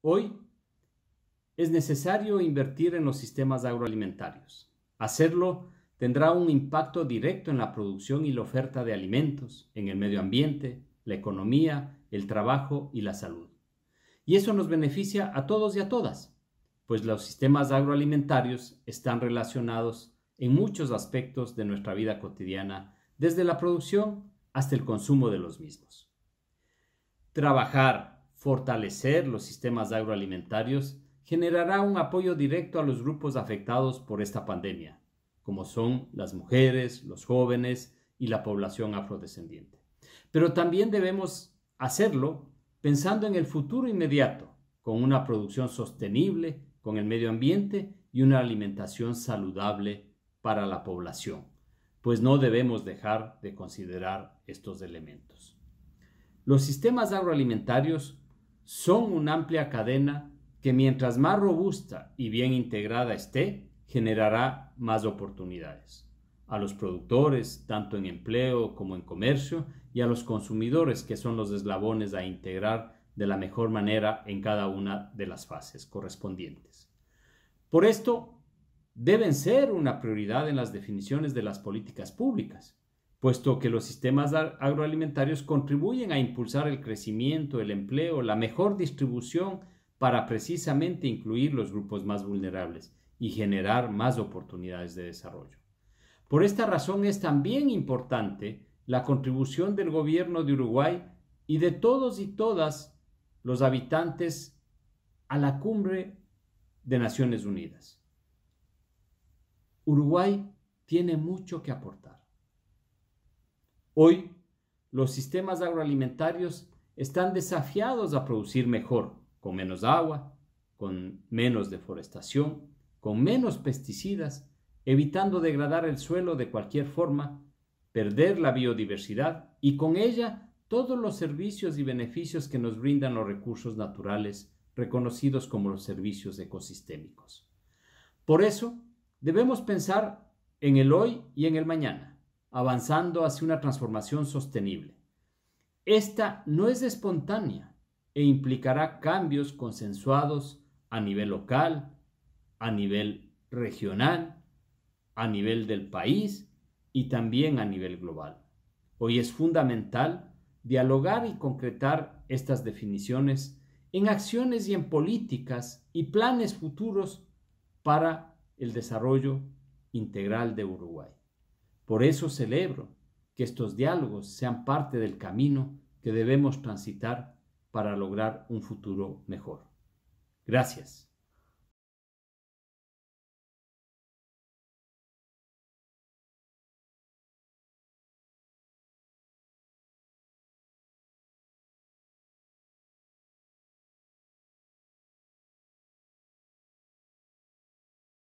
Hoy es necesario invertir en los sistemas agroalimentarios. Hacerlo tendrá un impacto directo en la producción y la oferta de alimentos, en el medio ambiente, la economía, el trabajo y la salud. Y eso nos beneficia a todos y a todas, pues los sistemas agroalimentarios están relacionados en muchos aspectos de nuestra vida cotidiana, desde la producción hasta el consumo de los mismos. Trabajar fortalecer los sistemas agroalimentarios generará un apoyo directo a los grupos afectados por esta pandemia, como son las mujeres, los jóvenes y la población afrodescendiente. Pero también debemos hacerlo pensando en el futuro inmediato, con una producción sostenible, con el medio ambiente y una alimentación saludable para la población, pues no debemos dejar de considerar estos elementos. Los sistemas agroalimentarios son una amplia cadena que mientras más robusta y bien integrada esté, generará más oportunidades. A los productores, tanto en empleo como en comercio, y a los consumidores, que son los eslabones a integrar de la mejor manera en cada una de las fases correspondientes. Por esto, deben ser una prioridad en las definiciones de las políticas públicas puesto que los sistemas agroalimentarios contribuyen a impulsar el crecimiento, el empleo, la mejor distribución para precisamente incluir los grupos más vulnerables y generar más oportunidades de desarrollo. Por esta razón es también importante la contribución del gobierno de Uruguay y de todos y todas los habitantes a la cumbre de Naciones Unidas. Uruguay tiene mucho que aportar. Hoy, los sistemas agroalimentarios están desafiados a producir mejor, con menos agua, con menos deforestación, con menos pesticidas, evitando degradar el suelo de cualquier forma, perder la biodiversidad y con ella todos los servicios y beneficios que nos brindan los recursos naturales reconocidos como los servicios ecosistémicos. Por eso, debemos pensar en el hoy y en el mañana avanzando hacia una transformación sostenible. Esta no es espontánea e implicará cambios consensuados a nivel local, a nivel regional, a nivel del país y también a nivel global. Hoy es fundamental dialogar y concretar estas definiciones en acciones y en políticas y planes futuros para el desarrollo integral de Uruguay. Por eso celebro que estos diálogos sean parte del camino que debemos transitar para lograr un futuro mejor. Gracias.